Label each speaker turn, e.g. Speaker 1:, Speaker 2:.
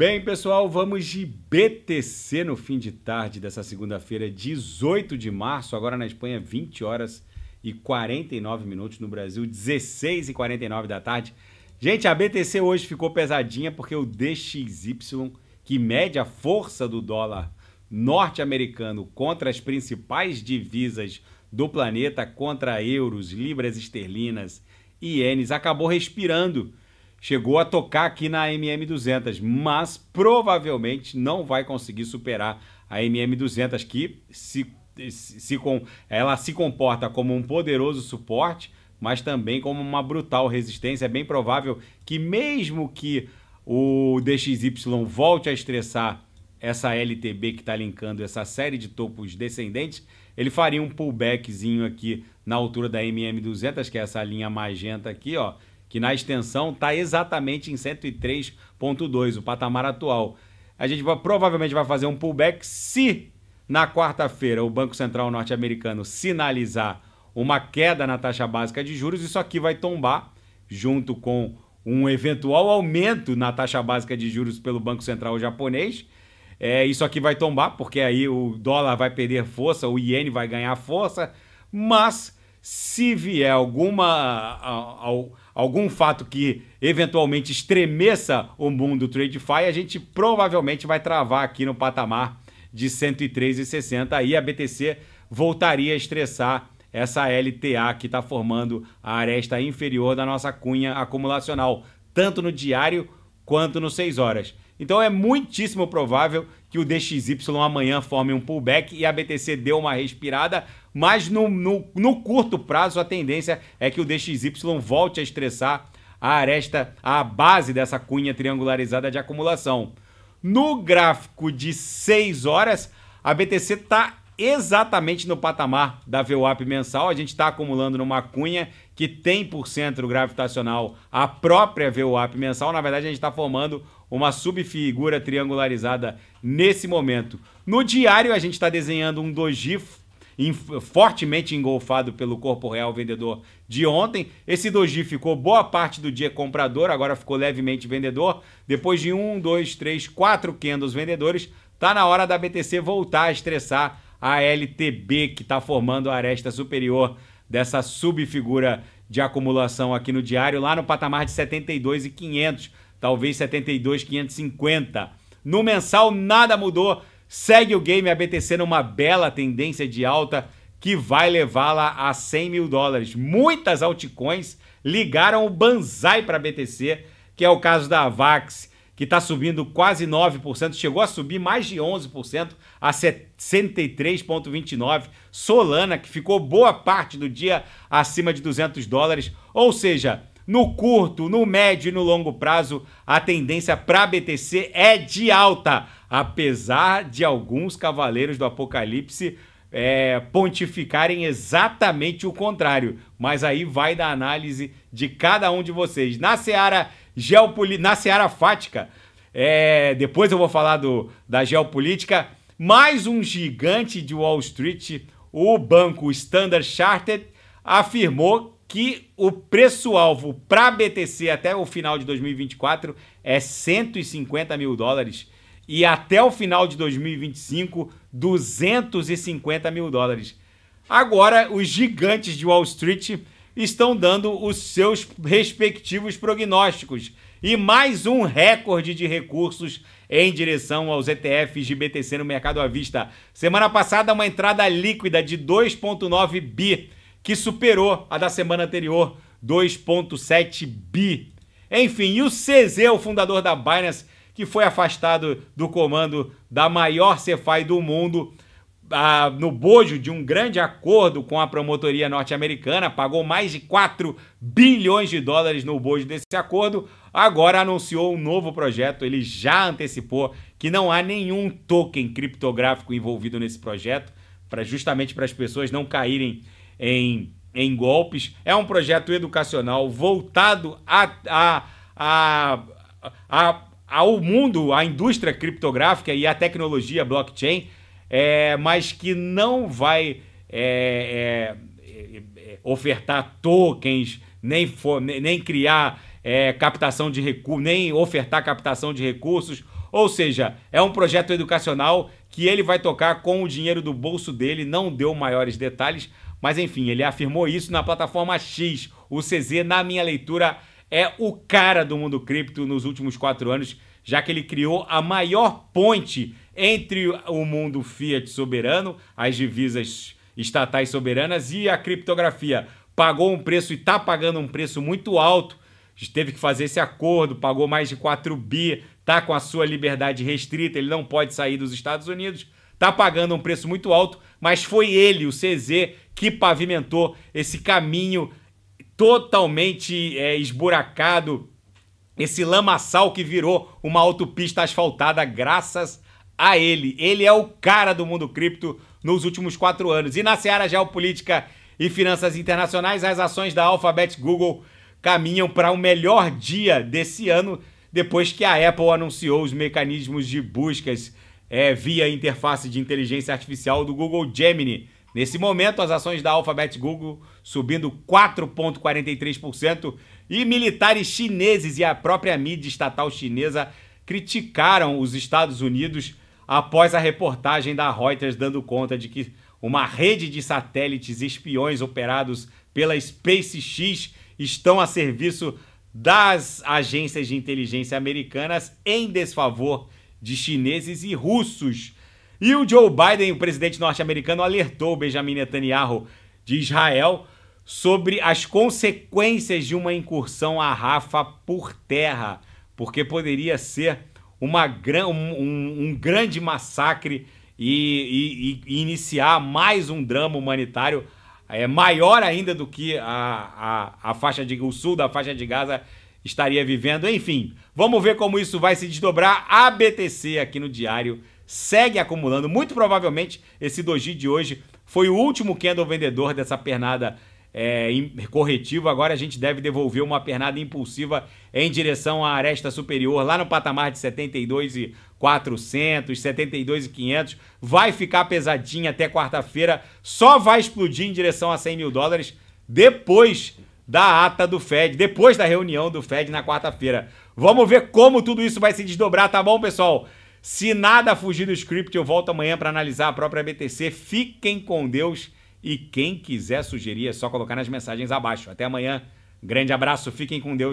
Speaker 1: Bem, pessoal, vamos de BTC no fim de tarde dessa segunda-feira, 18 de março, agora na Espanha, 20 horas e 49 minutos, no Brasil, 16 e 49 da tarde. Gente, a BTC hoje ficou pesadinha porque o DXY, que mede a força do dólar norte-americano contra as principais divisas do planeta, contra euros, libras esterlinas e ienes, acabou respirando chegou a tocar aqui na MM200, mas provavelmente não vai conseguir superar a MM200, que se, se, se ela se comporta como um poderoso suporte, mas também como uma brutal resistência. É bem provável que, mesmo que o DXY volte a estressar essa LTB que está linkando essa série de topos descendentes, ele faria um pullbackzinho aqui na altura da MM200, que é essa linha magenta aqui, ó, que na extensão está exatamente em 103,2, o patamar atual. A gente vai, provavelmente vai fazer um pullback se na quarta-feira o Banco Central norte-americano sinalizar uma queda na taxa básica de juros, isso aqui vai tombar junto com um eventual aumento na taxa básica de juros pelo Banco Central japonês. É, isso aqui vai tombar, porque aí o dólar vai perder força, o iene vai ganhar força, mas se vier alguma algum fato que eventualmente estremeça o mundo TradeFi, a gente provavelmente vai travar aqui no patamar de 103,60. Aí a BTC voltaria a estressar essa LTA que está formando a aresta inferior da nossa cunha acumulacional, tanto no diário quanto nos 6 horas. Então é muitíssimo provável que o DXY amanhã forme um pullback e a BTC dê uma respirada, mas no, no, no curto prazo a tendência é que o DXY volte a estressar a aresta, a base dessa cunha triangularizada de acumulação. No gráfico de 6 horas, a BTC está exatamente no patamar da VWAP mensal. A gente está acumulando numa cunha que tem por centro gravitacional a própria VWAP mensal. Na verdade, a gente está formando uma subfigura triangularizada nesse momento. No diário, a gente está desenhando um doji fortemente engolfado pelo corpo real vendedor de ontem. Esse doji ficou boa parte do dia comprador, agora ficou levemente vendedor. Depois de um, dois, três, quatro candles vendedores, tá na hora da BTC voltar a estressar a LTB, que está formando a aresta superior dessa subfigura de acumulação aqui no diário, lá no patamar de 72,500, talvez 72,550. No mensal nada mudou. Segue o game ABTC numa bela tendência de alta que vai levá-la a 100 mil dólares. Muitas altcoins ligaram o banzai para BTC, que é o caso da Avax, que está subindo quase 9%, chegou a subir mais de 11%, a 63,29%. Solana, que ficou boa parte do dia acima de 200 dólares. Ou seja, no curto, no médio e no longo prazo, a tendência para BTC é de alta apesar de alguns cavaleiros do Apocalipse é, pontificarem exatamente o contrário. Mas aí vai da análise de cada um de vocês. Na seara geopolítica, na seara fática, é, depois eu vou falar do, da geopolítica, mais um gigante de Wall Street, o banco Standard Chartered, afirmou que o preço-alvo para BTC até o final de 2024 é 150 mil dólares e até o final de 2025, 250 mil dólares. Agora, os gigantes de Wall Street estão dando os seus respectivos prognósticos e mais um recorde de recursos em direção aos ETFs de BTC no mercado à vista. Semana passada, uma entrada líquida de 2,9 bi, que superou a da semana anterior, 2,7 bi. Enfim, e o CZ, o fundador da Binance, que foi afastado do comando da maior Cefai do mundo ah, no bojo de um grande acordo com a promotoria norte-americana, pagou mais de 4 bilhões de dólares no bojo desse acordo, agora anunciou um novo projeto. Ele já antecipou que não há nenhum token criptográfico envolvido nesse projeto, para justamente para as pessoas não caírem em, em golpes. É um projeto educacional voltado a, a, a, a ao mundo, à indústria criptográfica e à tecnologia blockchain, é, mas que não vai é, é, é ofertar tokens, nem, for, nem, nem criar é, captação de recursos, nem ofertar captação de recursos. Ou seja, é um projeto educacional que ele vai tocar com o dinheiro do bolso dele, não deu maiores detalhes, mas enfim, ele afirmou isso na plataforma X, o CZ, na minha leitura é o cara do mundo cripto nos últimos quatro anos, já que ele criou a maior ponte entre o mundo fiat soberano, as divisas estatais soberanas e a criptografia. Pagou um preço e está pagando um preço muito alto. Teve que fazer esse acordo, pagou mais de 4 bi, está com a sua liberdade restrita, ele não pode sair dos Estados Unidos, está pagando um preço muito alto, mas foi ele, o CZ, que pavimentou esse caminho totalmente é, esburacado, esse lamaçal que virou uma autopista asfaltada graças a ele. Ele é o cara do mundo cripto nos últimos quatro anos. E na seara geopolítica e finanças internacionais, as ações da Alphabet Google caminham para o melhor dia desse ano, depois que a Apple anunciou os mecanismos de buscas é, via interface de inteligência artificial do Google Gemini Nesse momento, as ações da Alphabet Google subindo 4,43% e militares chineses e a própria mídia estatal chinesa criticaram os Estados Unidos após a reportagem da Reuters dando conta de que uma rede de satélites espiões operados pela SpaceX estão a serviço das agências de inteligência americanas em desfavor de chineses e russos e o Joe Biden, o presidente norte-americano, alertou Benjamin Netanyahu de Israel sobre as consequências de uma incursão a Rafa por terra, porque poderia ser uma, um, um, um grande massacre e, e, e, iniciar mais um drama humanitário é, maior ainda do que a, a, a faixa de, o sul da faixa de Gaza estaria vivendo. Enfim, vamos ver como isso vai se desdobrar. ABTC aqui no Diário segue acumulando. Muito provavelmente esse doji de hoje foi o último candle vendedor dessa pernada é, corretiva. Agora a gente deve devolver uma pernada impulsiva em direção à aresta superior, lá no patamar de 72,400, e e Vai ficar pesadinha até quarta-feira. Só vai explodir em direção a 100 mil dólares depois da ata do Fed, depois da reunião do Fed na quarta-feira. Vamos ver como tudo isso vai se desdobrar, tá bom, pessoal? Se nada fugir do script, eu volto amanhã para analisar a própria BTC. Fiquem com Deus e quem quiser sugerir é só colocar nas mensagens abaixo. Até amanhã. Grande abraço, fiquem com Deus.